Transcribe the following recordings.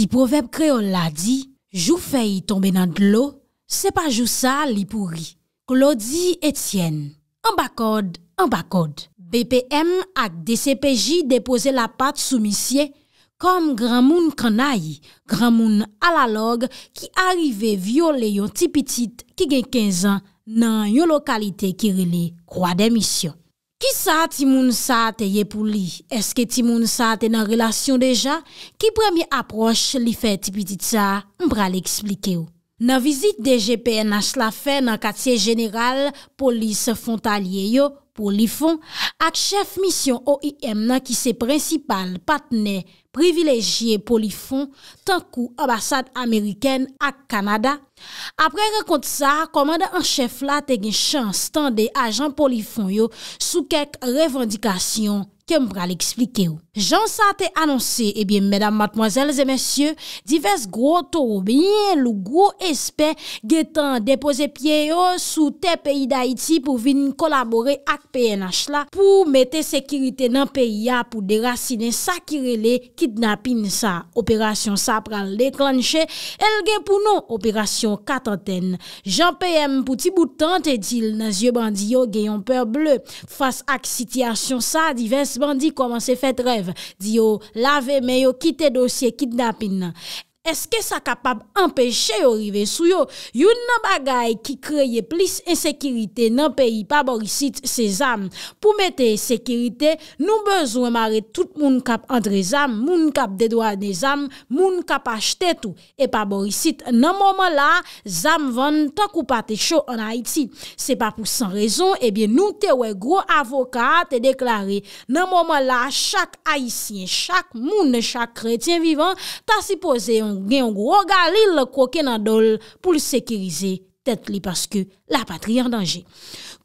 Di proverb kreol la di, jou fey tombe nan dlo, se pa jou sa li pouri. Klo di Etienne, an bakod, an bakod. BPM ak DCPJ depose la pat sou misye, kon gran moun kanayi, gran moun alalog ki arive viole yon tipitit ki gen 15 an nan yon lokalite kireli kwa demisyon. Ki sa ti moun sa te ye pou li? Eske ti moun sa te nan relasyon dejan? Ki premye aproche li fe tipi dit sa? Mbra li eksplike yo. Nan vizit DGPN as la fe nan katye general, polis fon talye yo, ak chef misyon OIM nan ki se prinsipal patne privilejye polifon tankou ambasade Ameriken ak Kanada. Apre rekont sa, komanda an chef la te gen chan stande ajan polifon yo sou kek revendikasyon ke mbra li eksplike yo. Jan sa te anonsi, ebyen eh mèdam matmozèl zè mèsyè, divers gro toro bènyen lou gro espè ge tan depoze pye yo sou te peyi da iti pou vin kolabore ak PNH la pou mette sekirite nan peyi ya pou derasine sakirele kidnapin sa. Operasyon sa pral deklanche, el gen pou nou operasyon katanten. Jan P.M. pou ti boutan te dil nan zye bandi yo gen yon pèr blè. Fas ak sityasyon sa, divers bandi koman se fet re, Di yo lave men yo kite dosye kidnapping nan Eske sa kapab empèche yo rive sou yo? Yon nan bagay ki kreye plis insekiritè nan peyi pa borisit se zam. Pou mette insekiritè, nou bezwen mare tout moun kap andre zam, moun kap dedwa de zam, moun kap achte tou. E pa borisit nan mouman la, zam van tak ou pa te chou an Haiti. Se pa pou san rezon, ebyen eh nou te we gro avoka te deklare. Nan mouman la, chak Haitien, chak moun, chak kretien vivan ta si poseyon. gen yon gro galil kwa kenan dol pou lisekirize tet li paske la patri en danje.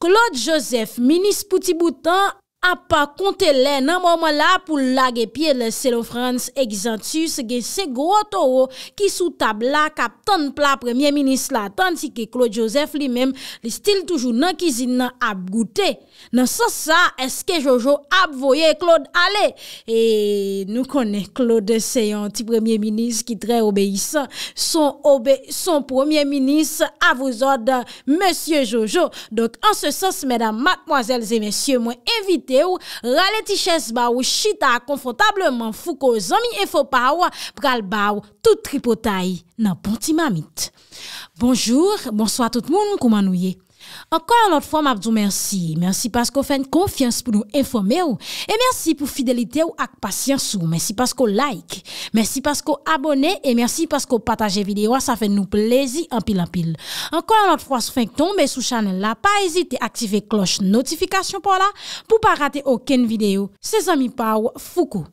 Claude Joseph, minis poutiboutan, ap pa kontelè nan mouman la pou lage pye lese lo frans egizantus gen se gro toro ki sou tab la kap ton plap remyen minis la tan si ke Claude Joseph li menm li stil toujou nan kizin nan ap goutè. Nan sa sa, eske Jojo ap voye Claude Ale E nou konen Claude se yon ti premier minis ki tre obeysan Son premier minis avouzade Monsieur Jojo Dok an se sens, mesdames, mademoiselles et messieurs Mwen evite ou, rale ti ches ba ou, chita konfotableman Fou ko zomi e fopaw, pral ba ou, tout tripotay Nan pon ti mamit Bonjour, bonsoit tout moun, koumanou yek Ankon anot fwa mabdou mersi, mersi pasko fen konfians pou nou informe ou, e mersi pou fidelite ou ak pasyans ou, mersi pasko like, mersi pasko abone, e mersi pasko pataje videyo a sa fen nou plezi anpil anpil. Ankon anot fwa sou fen ktonbe sou chanel la, pa ezite aktive kloche notifikasyon pou la, pou pa rate oken videyo. Sezami pa ou, fuku.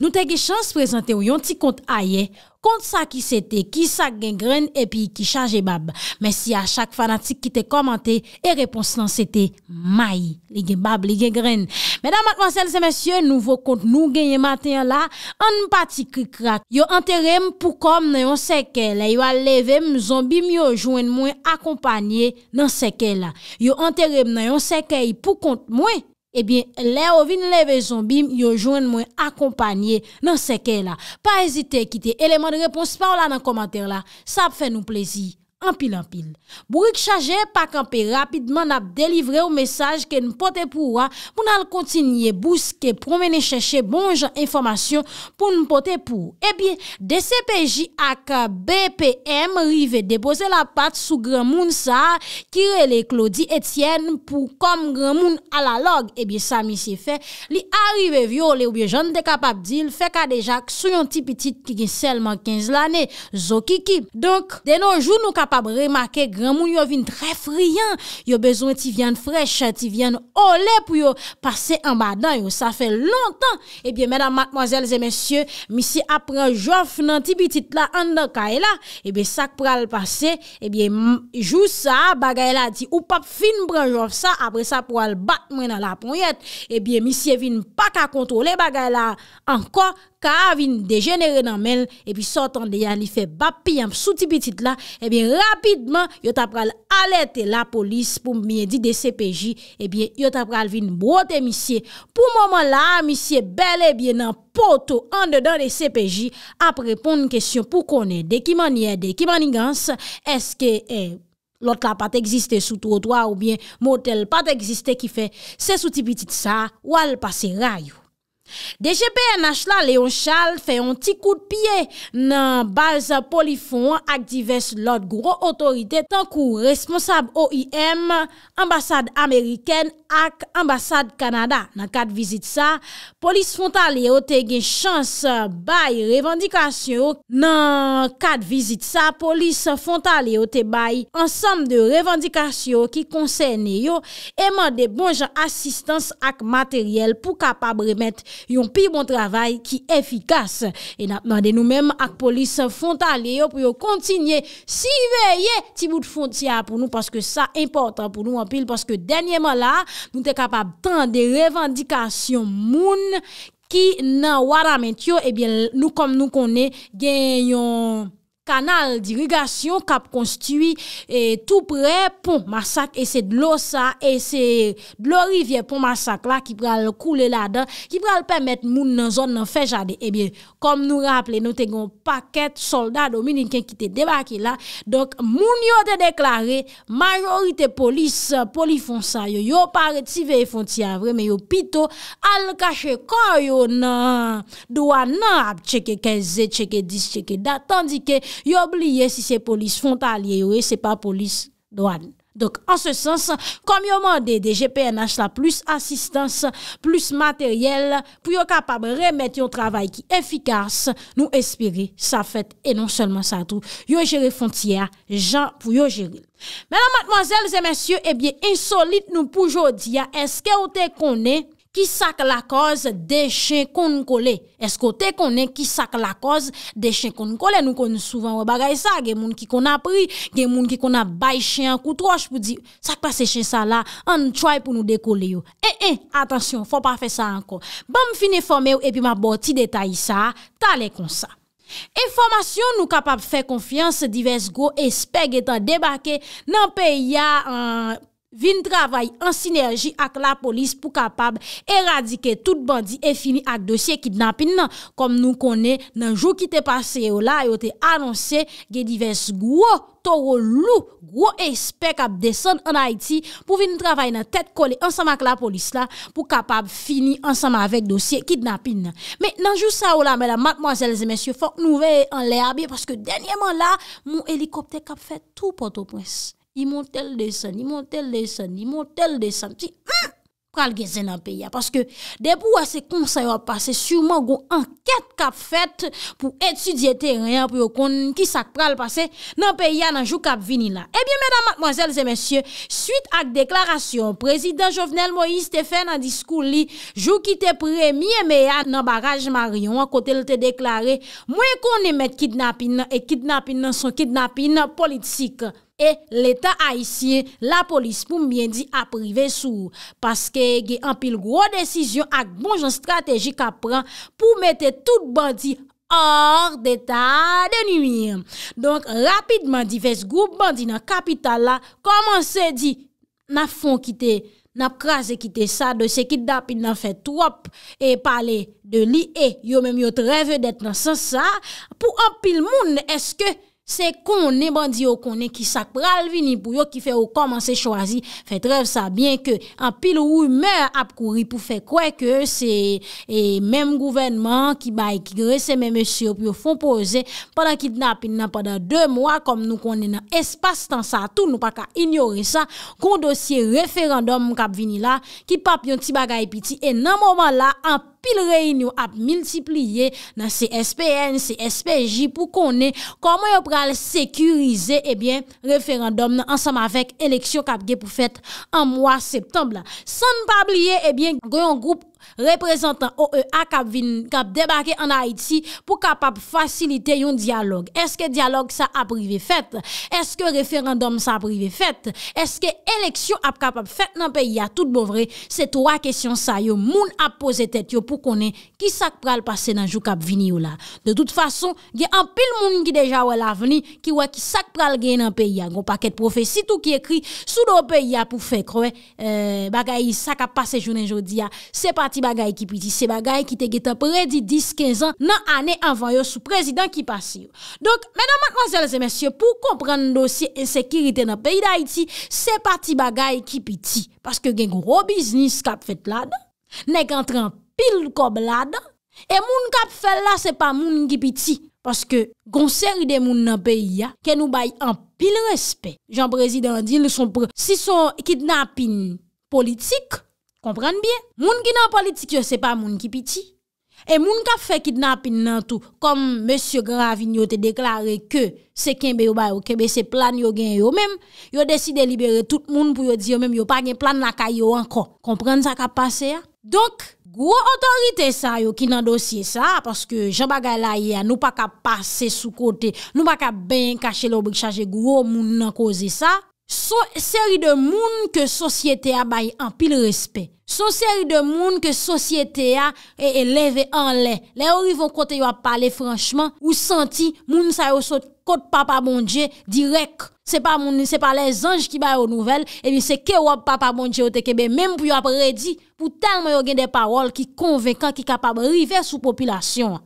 Nou te ge chans prezante ou yon ti kont aye, kont sa ki sete, ki sa gen gren epi ki chaje bab. Mèsi a chak fanatik ki te komante, e repons nan sete, may, li gen bab, li gen gren. Mèdam akvansel se mèsyè, nouvo kont nou genye maten la, an pati ki krak. Yo anterèm pou kom nan yon seke la, yo aleve m zonbi myo jwen mwen akompanyè nan seke la. Yo anterèm nan yon seke pou kont mwen. Ebyen, le ovin le vezon bim yo jwen mwen akompanyen nan seke la. Pa ezite kite eleman de reponsi pa ou la nan komater la. Sa ap fè nou plezi. an pil an pil. Bourik chaje pak an pe rapidman ap delivre ou mesaj ke nou pote pou wa moun al kontinye bouske promene chache bon jan informasyon pou nou pote pou. Ebyen, eh de sepeji ak BPM rive depose la pat sou gran moun sa, kire le Claudie Etienne pou kom gran moun ala log. Ebyen, eh sa misye fe li arrive vyo le oubyen jan de kapap dil, fe ka deja k sou yon tipi tit ki gen selman 15 lane, zokiki. Donk, denon joun nou kapap Bab remake, gran moun yo vin tre friyan. Yo bezon ti vyan frech, ti vyan ole pou yo pase an badan. Yo sa fe lontan. Ebyen, eh menan, matmoazelze, mensyo, misye apren jof nan ti bitit la andan kaela. Ebyen, eh sak pral pase, ebyen, eh jou sa, bagayla ti upap fin pran jof sa. Apre sa pral bat menan la ponyet. Ebyen, misye vin pak a kontrole bagayla. Anko kwa. ka avin dejenere nan men, e pi sotan deyan li fe bapiyan sou tipitit la, e bin rapidman, yot ap pral alete la polis pou mwen di de CPJ, e eh bin yot ap pral vin mwote misye, pou mwoman la misye bel e bin nan poto an dedan de CPJ, ap repon n kesyon pou konen dekimanye, dekimanigans, eske lot la pat eksiste sou trotwa ou bin motel pat eksiste ki fe, se sou tipitit sa, wal pase rayou. DGPNH la leon chal fe yon ti kout piye nan barza polifon ak divers lot gwo otorite tankou responsab OIM ambasad Ameriken ak ambasad Kanada. Nan kat vizit sa polis fonta leo te gen chans bay revendikasyon nan kat vizit sa polis fonta leo te bay ansam de revendikasyon ki konseyne yo eman bon de bonjan asistans ak materyel pou kapab remet yon pil bon travay ki efikas. E nan de nou men ak polis fontalye yo pou yo kontinye si veye ti bout fontia pou nou paske sa importan pou nou an pil paske denye man la, nou te kapab tan de revandikasyon moun ki nan wala men tiyo, ebyen nou kom nou konen gen yon... kanal dirigasyon kap konstiwi tou pre pon masak e se dlo sa e se dlo rivye pon masak la ki pral koule la dan ki pral pemet moun nan zon nan fejade e eh bie kom nou rapple nou te goun paket soldat dominiken ki te debake la donk moun yo te deklare majorite polis polifonsa yo yo pare ti ve fon ti avre me yo pito al kache kanyo nan doua nan ap cheke keze cheke dis cheke da tandike Yo oubliye si se polis fon talye yo e se pa polis doan. Dok, an se sens, kom yo mande de GPNH la plus asistans, plus materyel, pou yo kapab remet yon travay ki efikas nou espire sa fèt et non selman sa trou. Yo jere fon tiyan, jan pou yo jere. Mèlan matmazèl, zè mèsyò, ebyè insolite nou poujò diya, eske ou te konè, Ki sak la koz de chen kon kon le. Esko te konen ki sak la koz de chen kon kon le. Nou kon souvan wabagay sa. Gen moun ki kon apri. Gen moun ki kon ap bay chen. Koutroj pou di sak pa se chen sa la. An choy pou nou de kon le yo. E, eh, e, eh, atansyon. Fon pa fe sa ankon. Ban m fin informe yo epi ma boti detay sa. Ta le kon sa. Enformasyon nou kapap fe konfians se divers go. E spek getan debake nan pe ya an... vin travay an sinerji ak la polis pou kapab eradike tout bandi e fini ak dosye kidnapin nan. Kom nou konen nan jou ki te pase yo la yo te anonsen gen divers gwo toro lou gwo esper kap desen an Haiti pou vin travay nan tet kole ansama ak la polis la pou kapab fini ansama avèk dosye kidnapin nan. Men nan jou sa yo la mè la matmoazèl zè mèsyè fòk nou veye an le abye paske denyèman la moun elikopte kap fè tout poto presse. Iman tel de san, iman tel de san, iman tel de san, ti un pral gezen nan peya. Paske debou ase konseyo a pase, sureman go anket kap fet pou etudyete reyan pou yo kon ki sak pral pase nan peya nan jou kap vini la. Ebyen eh mèdame, mwazèlze, mèsyè, suite ak deklarasyon, prezident Jovenel Moïse te fè nan diskou li, jou ki te pre miye meyan nan baraj maryon akote le te deklare, mwen kon ne met kidnapin nan, e kidnapin nan, son kidnapin nan politik. E l'Etat a isye, la polis pou mbyen di aprive sou paske ge anpil gro desisyon ak bonjan strategik apran pou mette tout bandi or deta denuye. Donk rapidman divers group bandi nan kapital la koman se di na fon kite na kras e kite sa de se kit da pin nan fe trop e pale de li e yo menm yo treve det nan san sa pou anpil moun eske Se kon ne bandi yo konen ki sak pral vini pou yo ki fe ou koman se chwazi, fet rev sa bien ke an pil ou ou me ap kouri pou fe kwe ke se e menm gouvenman ki bay ki gre se menm esye yo pou yo fonpoze padan ki dna pin nan padan 2 mwa kom nou konen nan espas tan sa tou nou pa ka ignore sa kon dosye referandom mk ap vini la ki pap yon ti bagay piti e nan moman la an pil reynyo ap multipliye nan CSPN, CSPJ pou konen koman yo pral sekurize, ebyen, eh referandom nan ansam avek eleksyon kapge pou fèt an mwa septembla. San tabliye, ebyen, eh goyon group reprezentant OEA kap debake an Haiti pou kapap fasilite yon diyalog. Eske diyalog sa aprive fet? Eske referandom sa aprive fet? Eske eleksyon apkapap fet nan peyi ya tout bovre? Se to a kesyon sa yo moun ap pose tet yo pou konen ki sak pral pase nan jou kap vini yo la. De tout fason, gen an pil moun ki deja wè la veni ki wè ki sak pral gen nan peyi ya. Goun paket profesi tou ki ekri sou do peyi ya pou fe krewe euh, bagayi sak ap pase jounen jodi ya. Se pat Se bagay ki te geta predi 10-15 an nan ane anvanyo sou prezident ki pasi yo. Donk, mena makran zelze mensyo, pou kompren dosye ensekirite nan peyi da iti, se pati bagay ki piti. Paske gen gro biznis kap fet lada, nek antren pil kob lada, e moun kap fel la se pa moun ki piti. Paske gonseri de moun nan peyi ya, ke nou bayi an pil respet. Jan prezident di, si son kidnapping politik, Komprende biye? Moun ki nan politik yo se pa moun ki piti. E moun ka fe kidnapin nan tou. Kom M. Gravin yo te deklare ke se kenbe yo bay ou kenbe se plan yo gen yo mem. Yo deside libere tout moun pou yo di yo mem yo pa gen plan lakay yo anko. Komprende sa ka pase ya? Donk, gwo otorite sa yo ki nan dosye sa. Paske jan bagay la ye ya nou pa ka pase sou kote. Nou pa ka ben kache lopik chaje gwo moun nan koze sa. Seri de moun ke sosyete a bay an pil respet. Son seri de moun ke sosyete a e leve an le, le ou rivon kote yo ap pale franchman ou santi moun sa yo sot kote papa bondje direk. Se pa moun, se pa le zanj ki baye ou nouvel, e mi se ke wap papa bondje yo tekebe. Mem pou yo ap redi, pou tan moun yo gen de pawol ki konvekan, ki kapab rive sou populasyon.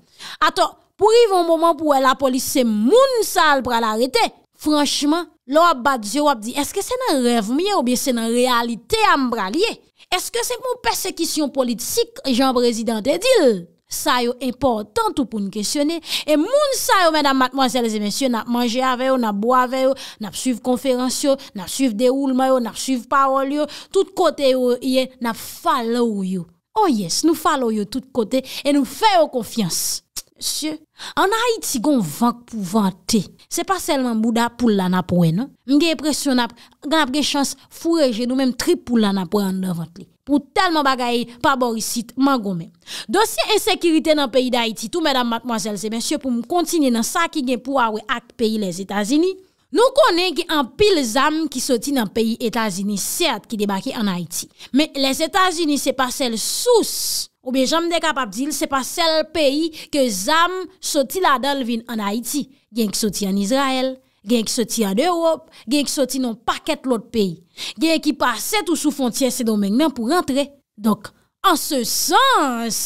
Ato, pou rivon mouman pou wè la polis se moun sal pralarete. Franchman, lò ap bat zyo ap di, eske se nan rev miye ou biye se nan realite am bralye? Eske se moun persekisyon politisik, Jean-Brésident Edil? Sa yo importan tou pou nou kesyonne, e moun sa yo, mèdame, mademoiselles et messieurs, nap manje aveyo, nap boaveyo, nap suiv konferansyo, nap suiv deroulmeyo, nap suiv parolyo, tout kote yo yè, nap falo yo. Oh yes, nou falo yo tout kote, e nou feyo konfians. Monsye, an Haïti gon vank pou vante, se pa selman bouda pou lana pou enon. Mge presyonap, gana prechans fureje nou menm tri pou lana pou enon devante li. Pou telman bagaye pa borisit man gome. Dosye ensekirite nan peyi da Haïti tou mèdam matmoazel se monsye pou m kontinye nan sa ki gen pou awe ak peyi les Etazini. Nou konen ki an pil zam ki soti nan peyi Etazini, sert ki debake an Haïti. Men les Etazini se pa sel souse. Ou ben jom dekap ap dil se pa sel peyi ke zam soti la dal vin an Haiti. Genk soti an Israel, genk soti an Europe, genk soti non paket lout peyi. Genk ki pase tout sou fontye se domen genk pou rentre. Donk, an se sens,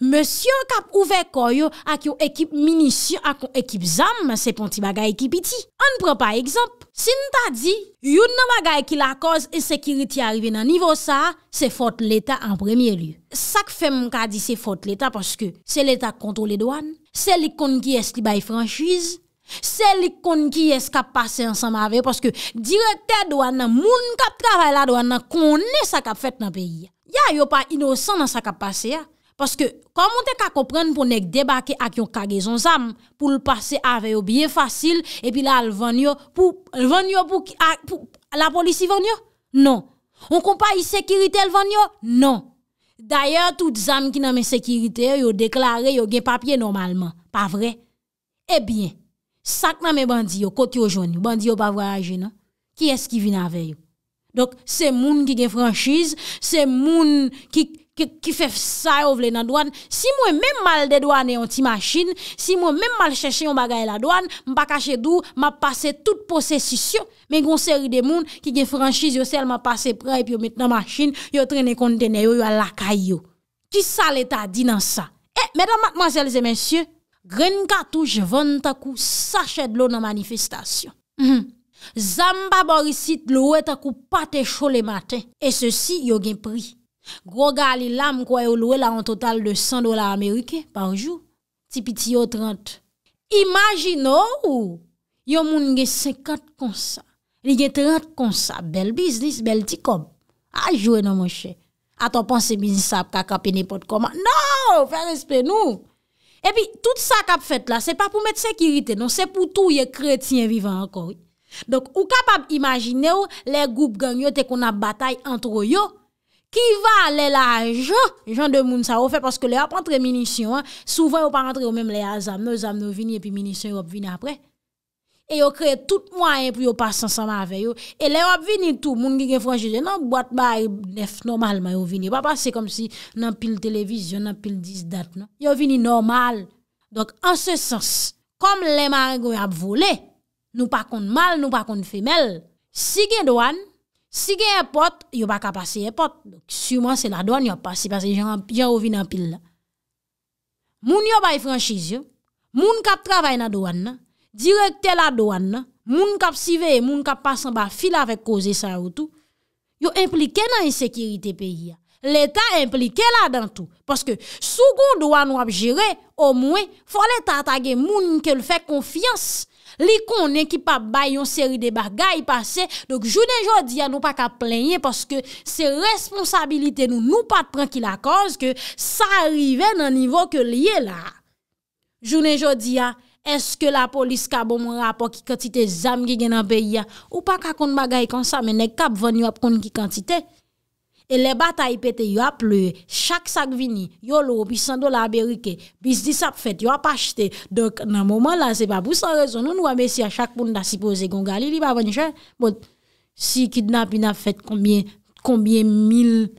monsyon kap ouve koyo ak yo ekip minisyon ak yo ekip zam se pon ti baga ekip iti. An pran pa ekzamp. Sin ta di, yon nan magay ki la koz e sekiriti arive nan nivou sa, se fote l'Etat an premye lye. Sak fe mwen ka di se fote l'Etat paske se l'Etat kontro le doan, se lik kon ki es li bay franchise, se lik kon ki es kap pase ansan mave paske direkte doan nan moun kap travay la doan nan kone sa kap fet nan peyi. Ya yo pa inosan nan sa kap pase ya. Paske, komon te ka kopren pou nek debake ak yon kage zon zam pou l'pase aveyo biye fasil epi la l'vanyo pou... l'vanyo pou ki... la polisi vanyo? Non. On kompa yi sekirite l'vanyo? Non. D'ayèr, tout zam ki nan men sekirite yo deklare yo gen papye normalman. Pa vre. Ebyen, eh sak nan men bandiyo koti yo jouni, bandiyo pa vrayaje nan, ki eski vin aveyo? Dok, se moun ki gen franchise, se moun ki... Ki fef sa yo vle nan douan, si mwen men mal de douan e yon ti machin, si mwen men mal cheshe yon bagay la douan, mba kache dou, mba pase tout posesisyon, men goun seri de moun, ki gen franchise yo sel mba pase pre, epi yo met nan machin, yo trenne kontene yo, yo alakay yo. Ti sa leta di nan sa. Eh, medan matmanselze mensyon, gren katou jvan takou, sachèd lo nan manifestasyon. Hmm, zamba borisit loue takou, pate chou le maten, e se si yo gen pri. Gwo gwa li lam kwa yo loue la an total de 100 dolar Amerike, parjou, tipi ti yo 30. Imagino ou, yo moun gen 50 konsa, li gen 30 konsa, bel biznis, bel tikom, a jwè nan monshe, a to panse biznis sa ap kakapi nipot koma. Non, fè respè nou. E pi, tout sa kap fèt la, se pa pou mèt sekirite non, se pou tou ye kretien vivan an kori. Donk, ou kap ap imagine ou, le group gangyo te kon ap batay antro yo, ki va lè la jò, jòn de moun sa wò fè, paske lè wap rentre minisyon, souwen wap rentre wè mèm lè azam, nou azam nou vini, epi minisyon wap vini apre, e yò kre tout mwanyen, pou yò pas ansanman avè yò, e lè wap vini tout, moun gen gen franjize, nan boat ba, e nef normalman yò vini, wap ase kom si nan pil televizyon, nan pil disdat, yò vini normal, dok ansè sens, kom lè mwari gò yò ap vole, nou pa kont mal, nou pa kont femel, si gen doan, Si gen yon pot, yon baka pase yon pot. Suwman se la doan yon pase, pase jan rovi nan pil la. Moun yon baye franchise yo, moun kap travay nan doan na, direkte la doan na, moun kap sive, moun kap pasan ba fila vek koze sa ou tou, yo implike nan yon sekirite peyi ya. L'Etat implike la dan tou. Paske soukou doan wap jire, ou mwen foletatage moun ke l fèk konfians. Li konen ki pa bay yon seri de bagay pase, dok jounen jodi ya nou pa ka plenye paske se responsabilite nou nou pa te pren ki la konz ke sa arriven nan nivou ke liye la. Jounen jodi ya, eske la polis ka bom rapon ki kantite zam ki genan peyi ya ou pa ka kon bagay konsa menek kap vanyo ap kon ki kantite? E le batay pete, yo ap lue. Chak sak vini, yo lor, pis san do la berike. Pis dis ap fet, yo ap achete. Dok nan mouman la, se pa pou san rezon. Non wame si a chak moun da sipo zekon gali. Li pa vanyan chen. Si kidnap inap fet, kombien mil,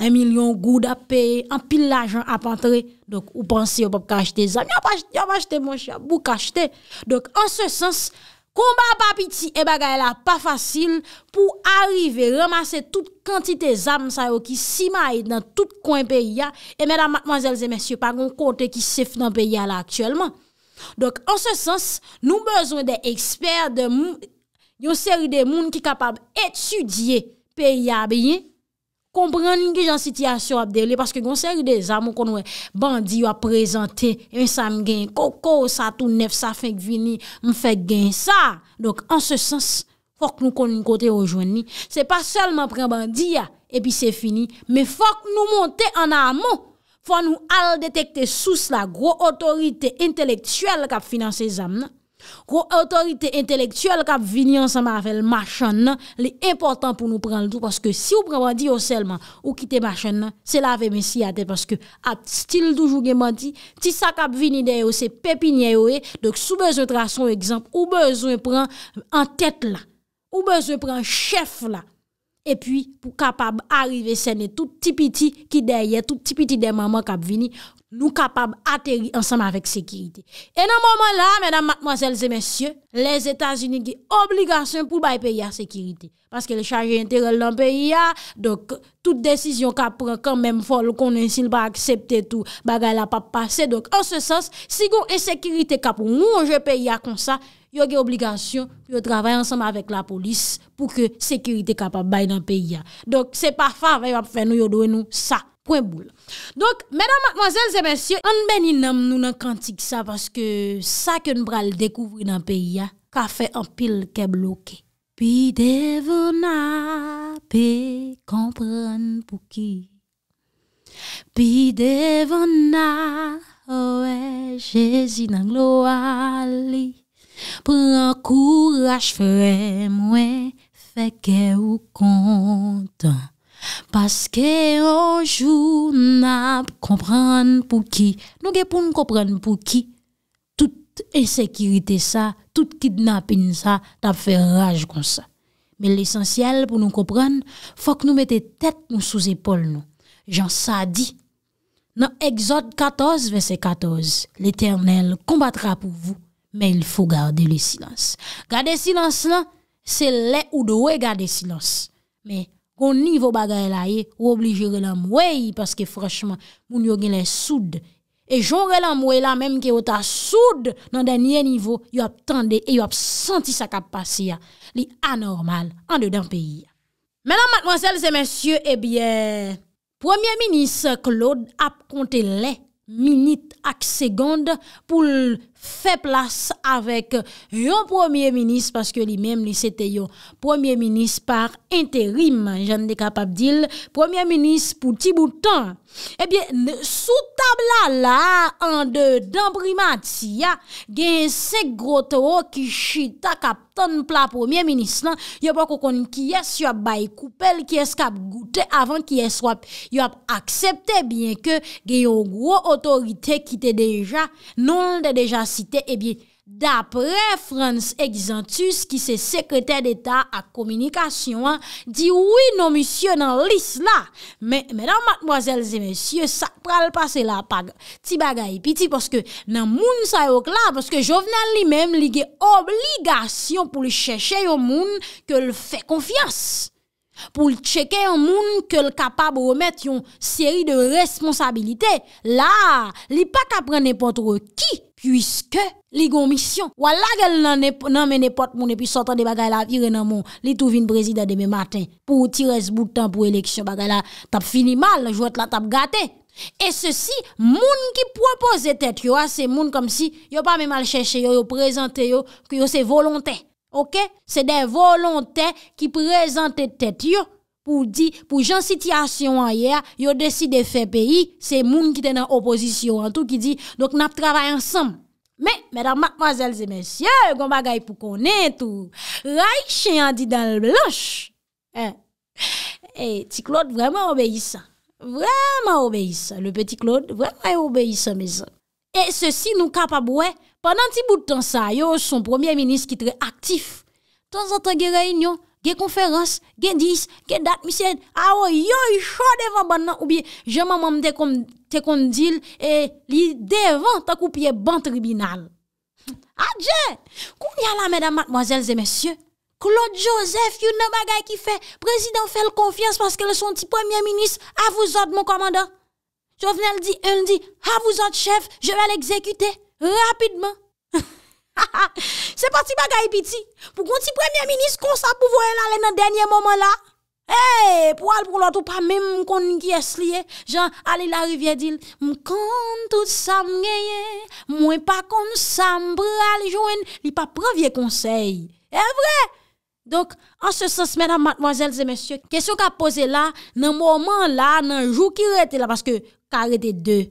en milyon goud ap pe, en pil la jen ap antre. Dok ou pansi yo pa pou kachete. Zan, yo ap achete moun chan, pou kachete. Dok an se sens, Koumba papiti e eh bagay la pa fasil pou arrive ramase tout kantite zanm sa yo ki simay nan tout kwen peyi ya. E mèdame, mademoiselles et messieurs, pa gon konte ki sef nan peyi ya la aktyelman. Dok, an se sens, nou bezwen de ekspert, de moun, yon seri de moun ki kapab etudye peyi ya biyen. kompren ninge jan sityasyon ap dele, paske kon seri de zanmou kon wè, bandi yo ap prezante, yon sa m gen koko, sa tou nef, sa fèk vini, m fèk gen sa, dok an se sens, fòk nou kon yon kote ojwen ni, se pa selman pren bandi ya, epi se fini, me fòk nou monte an amon, fòk nou al detekte sous la gro otorite intelektuel kap finanse zanmou nan, Kwa otorite intelektuel kap vini anseman avel machan nan, li important pou nou pran loutou. Paske si ou pran mandi yo selman ou kite machan nan, se la ve mesi ate. Paske ap stil toujou gen mandi, ti sa kap vini deyo se pepiniye yo e. Dok sou bezon tra son ekzamp, ou bezon pran an tete la, ou bezon pran chef la. E pi pou kapab arive se ne tout tipiti ki deye, tout tipiti de maman kap vini kwa. nou kapab ateri ansanm avèk sekirite. E nan mouman la, mèdam, mwazèlze, mèsyè, les Etats-Unis gè obligasyon pou bay peya sekirite. Paske lè chanjè interèl nan peya, dok, tout desisyon kap prèk an mèm fol, konensil ba akseptè tou, bagay la pap pase, dok, an se sens, si gò en sekirite kap, nou an jè peya kon sa, yò gè obligasyon, yò travè ansanm avèk la polis, pou ke sekirite kap ap bay nan peya. Dok, se pa fà, vè yò ap fè nou yò doè nou sa. Poen bou la. Donk, mèdame, mwazèl, zè mèsyè, an bèni nam nou nan kantik sa, vaske sa kèn bral dekouvri nan peyi ya, ka fè an pil kè blokè. Pi devona, pi kompran pou ki. Pi devona, ouè, jèzi nan gloa li. Pran kouraj fè mwen, fè kè ou kontan. Paske o joun ap kompran pou ki, nou ge pou nou kompran pou ki, tout esekirite sa, tout kidnapin sa, tap fe raje kon sa. Me l'esensyel pou nou kompran, fok nou mette tet nou sou zepol nou. Jan sa di, nan Exod 14, verset 14, l'Eternel kombatra pou vou, me il fou gade le silans. Gade silans lan, se le ou do we gade silans. Gon nivou bagay la e, ou oblige re lan mwe e, paske freshman, moun yo gen lè soud. E jonge lan mwe la, mèm ki yo ta soud, nan denye nivou, yo ap tende, e yo ap santi sa kap pasi ya. Li anormal, an de dan peyi. Mènan matmonsel se mèsyou, ebyè, Premier Ministre Claude ap kontelè, minute ak segonde, pou lè Fè plas avèk yon premier minis Paske li mèm li sete yo Premier minis par enterim Jan de kap ap dil Premier minis pou ti boutan Ebyen sou tabla la An de dèm primatia Gen se grote o Ki chita kap ton plap Premier minis nan Yon pa kou kon kyes yo ap bay koupel Kyes kap goutè avèn kyes wap Yo ap akseptè bien ke Gen yo gro otorite Ki te deja non de deja A cite, ebye, eh da prefrans egizantus ki se sekretèr d'Etat a komunikasyon, di, oui, nou misye nan lis la. Men, menan, matmoazèl zè misye, sak pral pase la pag ti bagay piti, porske nan moun sa yo kla, porske jovenan li mèm, li ge obligasyon pou li chèche yo moun ke l fè konfians. Pou l chèche yo moun ke l kapab remèt yon seri de responsabilité. La, li pa kapren nèpontre ki Puiske li gomisyon wala gel nan mene pot moun epi sotan de bagay la vire nan moun li touvin prezida deme maten pou tirez boutan pou eleksyon bagay la tap fini mal, jwet la tap gate. E se si moun ki propose tet yo, ah, se moun kom si yo pa mè mal chèche yo, yo prezente yo, yo se volontè. Ok, se de volontè ki prezente tet yo. Pou di, pou jan sityasyon ayer, yo desi de fe peyi, se moun ki te nan oposisyon an tou ki di, dok nap travay ansam. Men, menan, mademazel, zemensye, gomba gay pou konen tou. Raich, yon di dan l blanche. Eh, ti Claude vreman obeyi sa. Vreman obeyi sa. Le peti Claude vreman obeyi sa mezan. E se si nou kapabouè, pandan ti boutan sa, yo son premier minis ki tre aktif. Ton zato ge reynyo, Ge konferans, ge dis, ge dat, mi sèd, a ou yo yon yon chou devan ban nan ou biye jèman mam te kondil e li devan ta koupye ban tribinal. Adjè, koun yal la mèdam matmoazèl zè mèsyè, Claude Joseph, yon nan bagay ki fè, prezident fè l konfians paske lè son ti premier-ministre, avouzot moun komandant. Jo vnen l di, el di, avouzot chèf, je vè l exékutè rapidman. Ha ha, se pati pa ka epiti, pou kon ti premye minis kon sa pou voen la le nan denye momen la. Hey, pou al pou lato pa men m kon ki es liye, jan ale la revye dil, m kon tout sa m genye, mwen pa kon sa m brale joen, li pa prevye konsey. E vre, donk, an se sens mèdam matmozèl zè mèsyè, kèsyò ka pose la, nan momen la, nan jou ki rete la, paske ka rete de.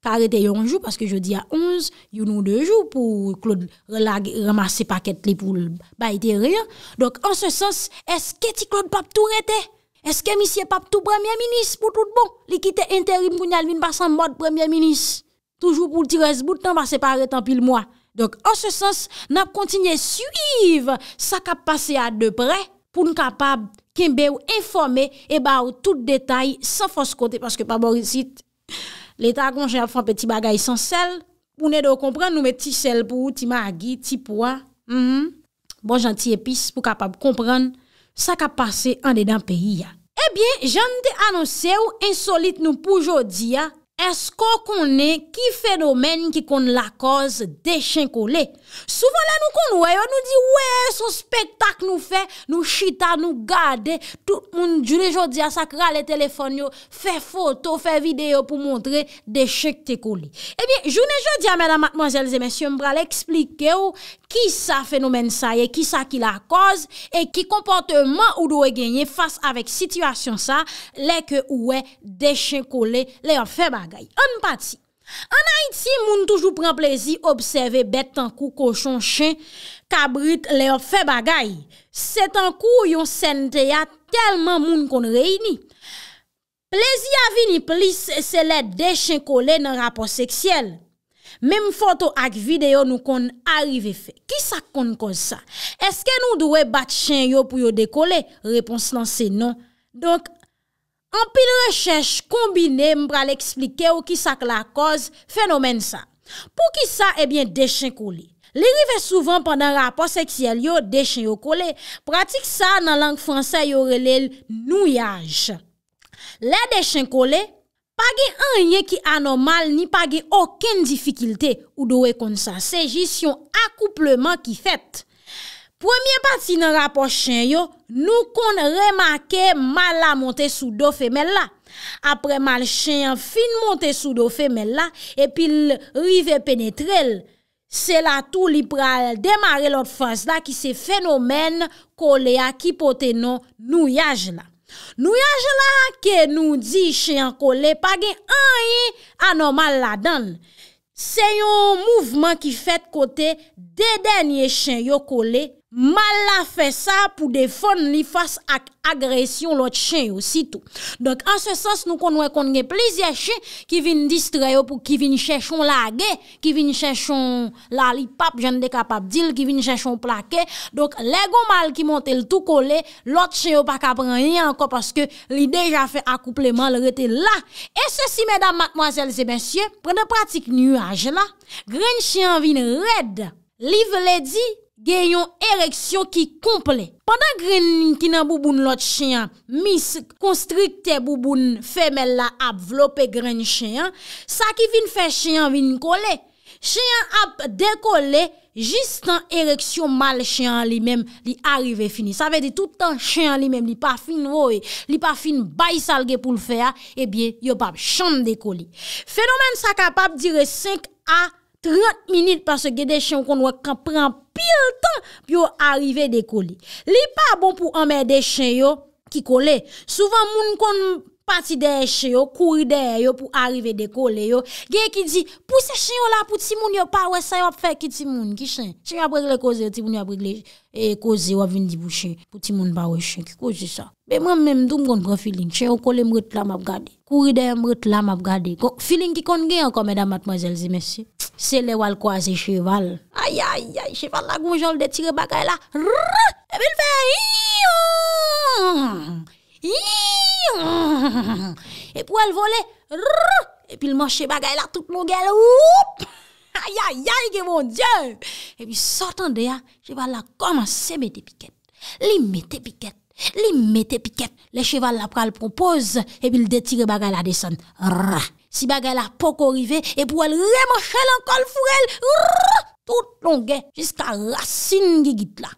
Karete yon jou, paske jodi a 11, yon ou 2 jou, pou Claude ramase paket li pou baite riyan. Donk, an se sens, eske ti Claude pape tou rete? Eske misye pape tou premier-ministre pou tout bon? Li kite interim pou nyalvin basan mod premier-ministre? Toujou pou ti res boutan, ba se pare tan pil mwa. Donk, an se sens, nap kontinye suyiv sa kap pase a de pre, pou nkapab kembe ou informe e ba ou tout detay san fos kote, paske pa borisit... Le ta kon jen ap fan peti bagay san sel, pou ne do kompren nou me ti sel pou ou, ti ma agi, ti poa. Mhm, bon janty epis pou kapap kompren sa ka pase an de dan peyi ya. Ebyen, eh jen de anonsye ou insolit nou pou jodi ya, esko konen ki fenomen ki konen la koz de chen kou li? Souvan la nou konwe yo, nou di, wè, son spektak nou fè, nou chita, nou gade, tout moun jounè joudia sakra le telefon yo, fè foto, fè video pou montre de chen kou li. Ebyen, jounè joudia, mèdame, mwazelze, mèsyon, mbra le eksplike yo, Ki sa fenomen sa ye, ki sa ki la koz, e ki kompote man ou do e genye fasa avek sityasyon sa, leke ou e dechen kole leyo fe bagay. An pati. An Haiti, moun toujou pren plezi observe bet tankou kochon chen kabrit leyo fe bagay. Se tankou yon sente ya telman moun kon reini. Plezi avini plis se le dechen kole nan rapor seksyel. Mem foto ak videyo nou kon arive fe. Ki sak kon kon sa? Eske nou dwe bat chen yo pou yo dekole? Repons lanse non. Donk, an pil rechèche kombine mbra l'explike ou ki sak la koz fenomen sa. Po ki sa, ebyen eh dechen kole. Li rive souvan pandan rapor seksyel yo, dechen yo kole. Pratik sa nan lang fransè yo relel nouyaj. Le dechen kole... Page anye ki anomal ni page oken difikilte ou do we kon sa sejisyon akoupleman ki fet. Premye pati nan rapor chen yo nou kon remake mal la monte sou do femel la. Apre mal chen fin monte sou do femel la epil rive penetrel. Se la tou li pra demare lot faz la ki se fenomen kole a ki pote nou nou yaj na. Nou yaj la ke nou di chen yo kole Page an yin anoman la dan Se yon mouvman ki fet kote De denye chen yo kole Mal la fe sa pou defon li fase ak agresyon lot chen yo sitou. Donk an se sens nou konwe konge plizye chen ki vin distrayo pou ki vin chen chon lage, ki vin chen chon lali pap jen dekapap dil, ki vin chen chon plake. Donk lego mal ki monte l tout kole, lot chen yo pa kapren yon anko paske li deja fe akoupleman l rete la. E se si medan matmwazel se bensye, prene pratik nuaj la. Gren chen vin red, li vle di... gen yon ereksyon ki komple. Pandan gren nin kina bouboun lot chenyan, misk, konstrikte bouboun femel la ap vlope gren chenyan, sa ki vin fè chenyan vin kole. Chenyan ap dekole, jist an ereksyon mal chenyan li men li arrive fini. Sa vede tout an chenyan li men li pa fin vowe, li pa fin bay salge pou l'fè a, e bie yon pap chan dekole. Fenomen sa kapap dire 5 a 30 minit, parce gen de chenyon kon wè kapran Pyo arive de koli. Li pa bon pou amè de chen yo ki koli. Souvan moun kon pati derè chen yo, kouri derè yo pou arive de koli yo. Gè ki di, pou se chen yo la pou ti moun yo pa wè sa yo ap fè ki ti moun ki chen. Che yabregle koze, ti moun yabregle koze eh, wè vin di bou chen. Po ti moun ba wè chen ki koze sa. Be mè mè mdoum kon kon filin. Che yon koli mre tla mab gade. Kouri derè mre tla mab gade. Kon filin ki kon gen an kon mè da matmazel zi mèsi. Se le wal kwa se cheval. Ayayay, cheval la gwojol de tire bagay la. E bi l vè. E pou el vole. E pi l manche bagay la tout mou gèl. Ayayay, gen mon diev. E bi sortan de ya, cheval la komanse me te piket. Li me te piket. Li mette piket, le cheval la pral propose, epi li detire bagay la deson. Si bagay la poko rive, epi wèl remache lankol furel, tout longen, jiska rassin gigit la.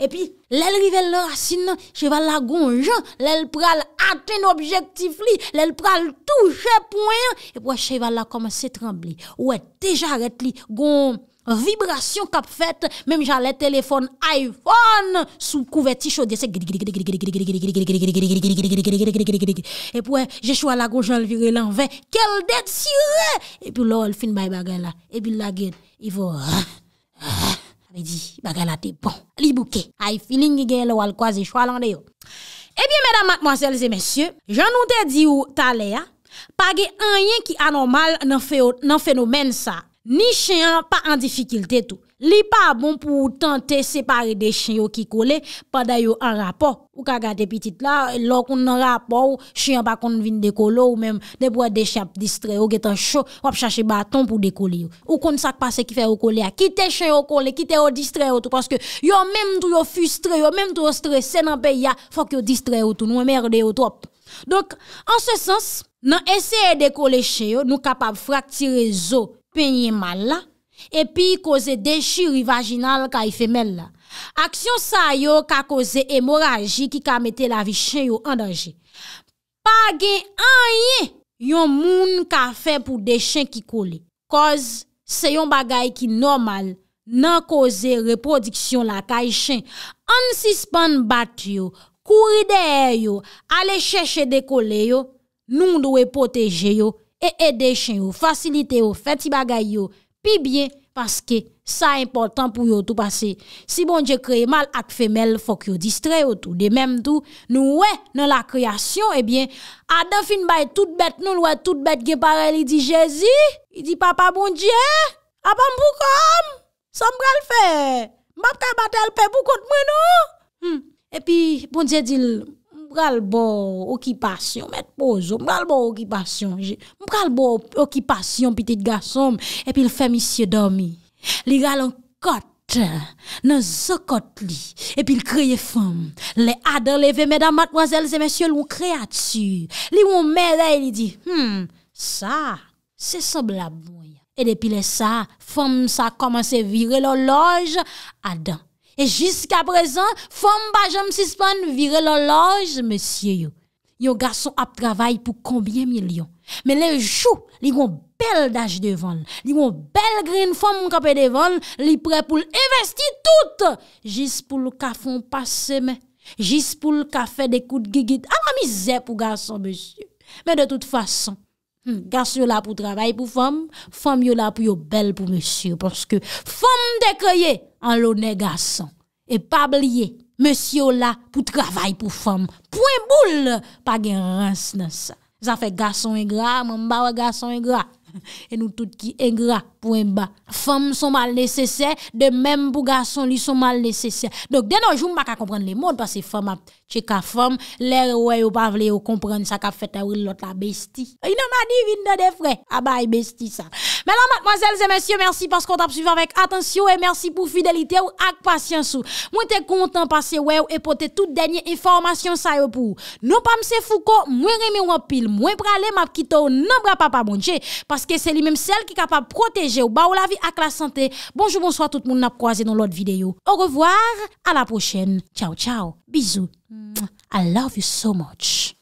Epi lèl rive l rassin, cheval la gonjon, lèl pral aten objektif li, lèl pral touche poyen, epi wèl cheval la komanse trembli. Ouèl teja ret li, gon... vibrasyon kap fèt, mem jale telefon iPhone, sou kouveti chodi. Se gidi gidi gidi gidi gidi gidi gidi gidi gidi gidi gidi gidi gidi. E pou e, je chwa lagonjou alvire lan ve, kel det sirè. E pou lò alfin bay bagay la. E pou lò gè, i vo rr rr. A me di, bagay la te bon. Li bouke. Hai filin gè gè lò alkwazi chwa lan de yo. E biye medam matmouaselze mesyè, jan nou de di ou talè ya, page an yen ki anormal nan fenomen saa, Ni chen yon pa an difikilte tou. Li pa bon pou tante separe de chen yon ki kole, pa dayo an rapor. Ou ka gate pitit la, lor kon nan rapor ou chen yon pa kon vin dekolo, ou menm debwa dechap distre ou getan chou, wap chache baton pou dekolir. Ou kon sak pa se ki fè ou kole a. Kite chen yon kole, kite yon distre ou tou, paske yon menm tou yon fustre, yon menm tou yon strese nan pe ya, fok yon distre ou tou, nou emmerde yon trop. Donk, an se sens, nan eseye dekole chen yon, nou kapab fraktire zo, pe nye mal la, epi koze deshi rivaginal ka yi femel la. Aksyon sa yo ka koze emoraji ki ka mette la vi chen yo an danje. Page anye yon moun ka fe pou deshen ki kole. Koz se yon bagay ki normal nan koze repodiksyon la ka yi chen. An si span bat yo, kouri de er yo, ale cheshe de kole yo, nou mdowe poteje yo, E ede chen yo, fasilite yo, feti bagay yo. Pi bien, paske sa important pou bon yo tou pase. Si bonje kreye mal ak femel, fok yo distre yo tou. De menm tou, nou we nan la kreasyon, e eh bien, a da fin bay tout bet nou lwe, tout bet ge parel, i di Jezi, i di papa bonje, apan pou kom, sombrel fe, mbapta batel pe pou kont mwen nou. Hmm. E pi, bonje dil... Mpral bo, okipasyon, met bozo, mpral bo, okipasyon, mpral bo, okipasyon, pitit gasom, epil fèm isye domi. Li galon kot, nan zokot li, epil kreye fèm, le adan, le ve, mèdam, matmwazèl, zèmèsyon, lwou kreya tsu. Li wou mèdè, li di, hmm, sa, se so blabouy, edepilè sa, fèm sa komanse vire lo loj, adan. E jisk apresan, fom pa jom sispon vire loloj, monsye yo. Yo gason ap travay pou kombien milyon. Me le chou, li wou bel daj devon. Li wou bel grin fom moun kapè devon. Li pre pou l'investi tout. Jis pou l'kafon pase men. Jis pou l'kafe de kout gigit. Ah, a mami zè pou gason, monsye yo. Me de tout fason. Hmm, gasson yo la pou travay pou fom, fom yo la pou yo bel pou monsye. Ponske fom dekoye an lonen gasson. E pabliye monsye yo la pou travay pou fom. Pouen boule pa gen rins nan sa. Zafek gasson e gra, mou mbawa gasson e gra. E nou tout ki ingra pou en ba. Fem son mal nesesè, de menm pou gason li son mal nesesè. Dok den nou joun mba ka komprende le moun, pase fom ap che ka fom, lè wè ou pa vle ou komprende sa ka fete ou lot la besti. E yon madi vin de defre, aba ah yon besti sa. Mè lan mademoiselles et messieurs, mersi paskou t'ap suivi avèk. Atensio et mersi pou fidelite ou ak pasyansou. Mwen te kontan pase wè ou epote tout denye informasyon sa yo pou. Non pa mse fou ko, mwen reme wapil, mwen pralè m ap kitou, nan bra pa bon pa mounche parce que c'est lui-même celle qui est capable de protéger ou, ou la vie avec la santé. Bonjour, bonsoir tout le monde, n'a croisé dans l'autre vidéo. Au revoir, à la prochaine. Ciao, ciao. Bisous. I love you so much.